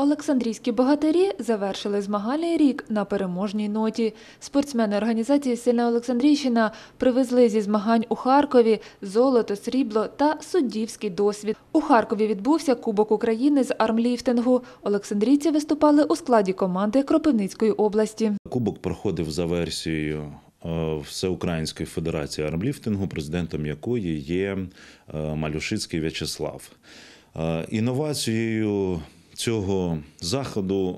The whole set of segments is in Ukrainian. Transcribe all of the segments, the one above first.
Олександрійські богатирі завершили змагальний рік на переможній ноті. Спортсмени організації Сильна Олександрійщина привезли зі змагань у Харкові золото, срібло та суддівський досвід. У Харкові відбувся Кубок України з армліфтингу. Олександрійці виступали у складі команди Кропивницької області. Кубок проходив за версією. Е, Всеукраїнської федерації армліфтингу, президентом якої є е, Малюшицький В'ячеслав. Е, інновацією цього заходу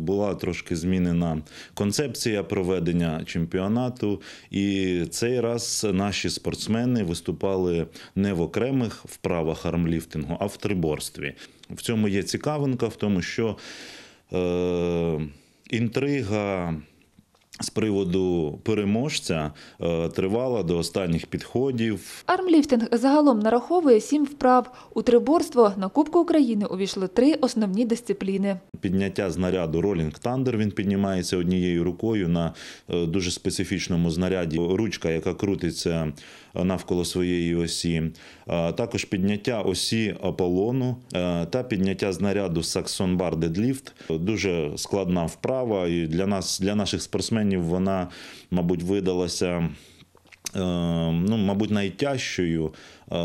була трошки змінена концепція проведення чемпіонату, і цей раз наші спортсмени виступали не в окремих вправах армліфтингу, а в триборстві. В цьому є цікавинка, в тому, що е, інтрига. З приводу переможця е, тривала до останніх підходів. Армліфтинг загалом нараховує сім вправ. У триборство на Кубку України увійшли три основні дисципліни. Підняття знаряду ролінг тандер. Він піднімається однією рукою на е, дуже специфічному знаряді. Ручка, яка крутиться навколо своєї осі, е, також підняття осі Аполлону та підняття знаряду Саксон Бар Дедліфт. Дуже складна вправа. І для нас, для наших спортсменів дизайнів вона, мабуть, видалася. Е, ну, мабуть, найтяжчою е,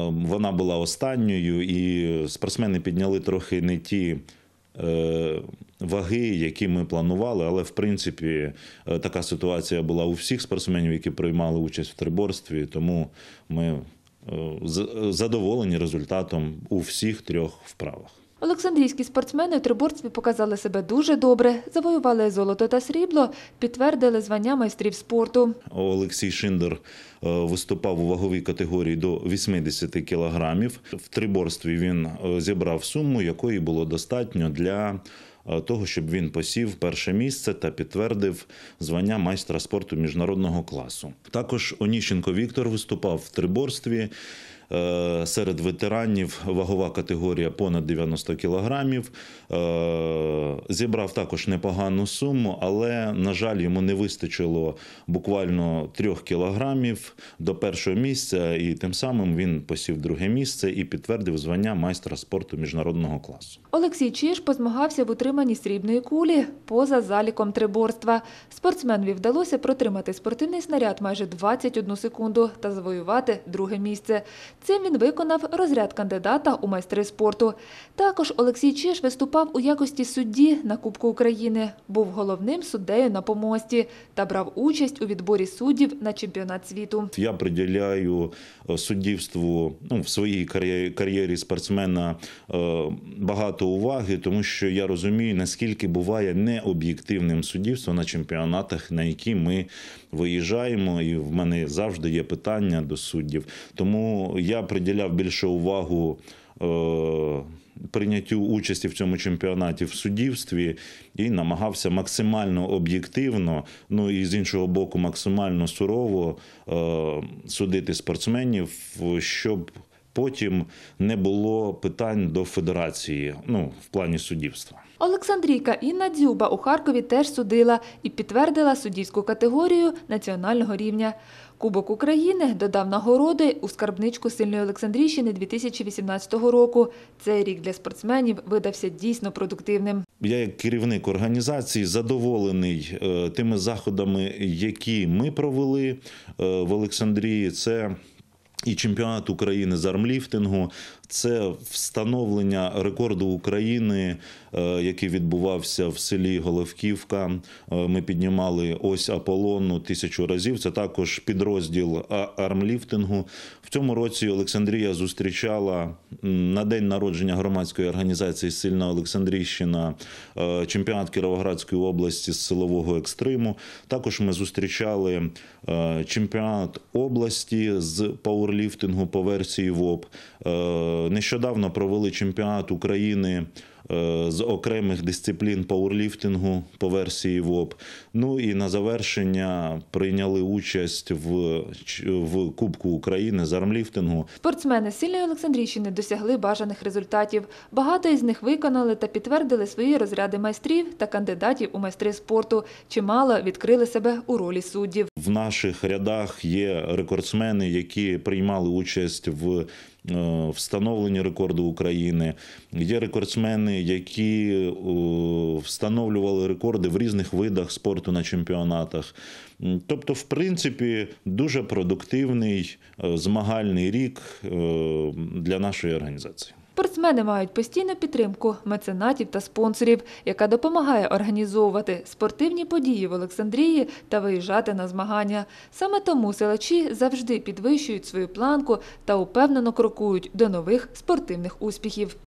вона була останньою, і спортсмени підняли трохи не ті е, ваги, які ми планували. Але в принципі така ситуація була у всіх спортсменів, які приймали участь в триборстві. Тому ми задоволені результатом у всіх трьох вправах. Олександрійські спортсмени у триборстві показали себе дуже добре, завоювали золото та срібло, підтвердили звання майстрів спорту. Олексій Шиндер е, виступав у ваговій категорії до 80 кілограмів. В триборстві він е, зібрав суму, якої було достатньо для е, того, щоб він посів перше місце та підтвердив звання майстра спорту міжнародного класу. Також Оніщенко Віктор виступав в триборстві. Е, серед ветеранів вагова категорія понад 90 кілограмів. Е, зібрав також непогану суму, але на жаль, йому не вистачило буквально 3 кілограмів до першого місця, і тим самим він посів друге місце і підтвердив звання майстра спорту міжнародного класу. Олексій Чіш позмагався в утриманні срібної кулі поза заліком триборства. Спортсменові вдалося протримати спортивний снаряд майже 21 секунду та завоювати друге місце. Цим він виконав розряд кандидата у майстри спорту. Також Олексій Чеш виступав у якості судді на Кубку України, був головним суддею на помості та брав участь у відборі суддів на чемпіонат світу. Я приділяю е, суддівству ну, в своїй кар'єрі спортсмена е, багато уваги, тому що я розумію, наскільки буває необ'єктивним суддівство на чемпіонатах, на які ми виїжджаємо, і в мене завжди є питання до суддів. Тому я я приділяв більше увагу. Е, прийняттю участі в цьому чемпіонаті в суддівстві і намагався максимально об'єктивно, ну і з іншого боку, максимально сурово е, судити спортсменів, щоб потім не було питань до федерації, ну в плані суддівства. Олександрійка Інна Дзюба у Харкові теж судила і підтвердила суддівську категорію національного рівня. Кубок України додав нагороди у скарбничку сильної Олександрійщини 2018 року. Цей рік для спортсменів видався дійсно продуктивним. Я як керівник організації задоволений е, тими заходами, які ми провели е, в Олександрії. Це і чемпіонат України з армліфтингу це встановлення рекорду України, е, який відбувався в селі Головківка. Е, ми піднімали ось Аполлону тисячу разів. Це також підрозділ армліфтингу. В цьому році Олександрія зустрічала на день народження громадської організації Сильна Олександрійщина, е, чемпіонат Кіровоградської області з силового екстриму. Також ми зустрічали чемпіонат області з паур пауерліфтингу по версії ВОП. Е, нещодавно провели чемпіонат України Е, з окремих дисциплін пауерліфтингу по версії ВОП. Ну і на завершення прийняли участь в в Кубку України з армліфтингу. Спортсмени сильної Олександрійщини досягли бажаних результатів. Багато із них виконали та підтвердили свої розряди майстрів та кандидатів у майстри спорту. Чимало відкрили себе у ролі суддів. В наших рядах є рекордсмени, які приймали участь в Е, встановлені рекорди України. Є рекордсмени, які е, встановлювали рекорди в різних видах спорту на чемпіонатах. Тобто, в принципі, дуже продуктивний е, змагальний рік для нашої організації. Спортсмени мають постійну підтримку меценатів та спонсорів, яка допомагає організовувати спортивні події в Олександрії та виїжджати на змагання. Саме тому селачі завжди підвищують свою планку та упевнено крокують до нових спортивних успіхів.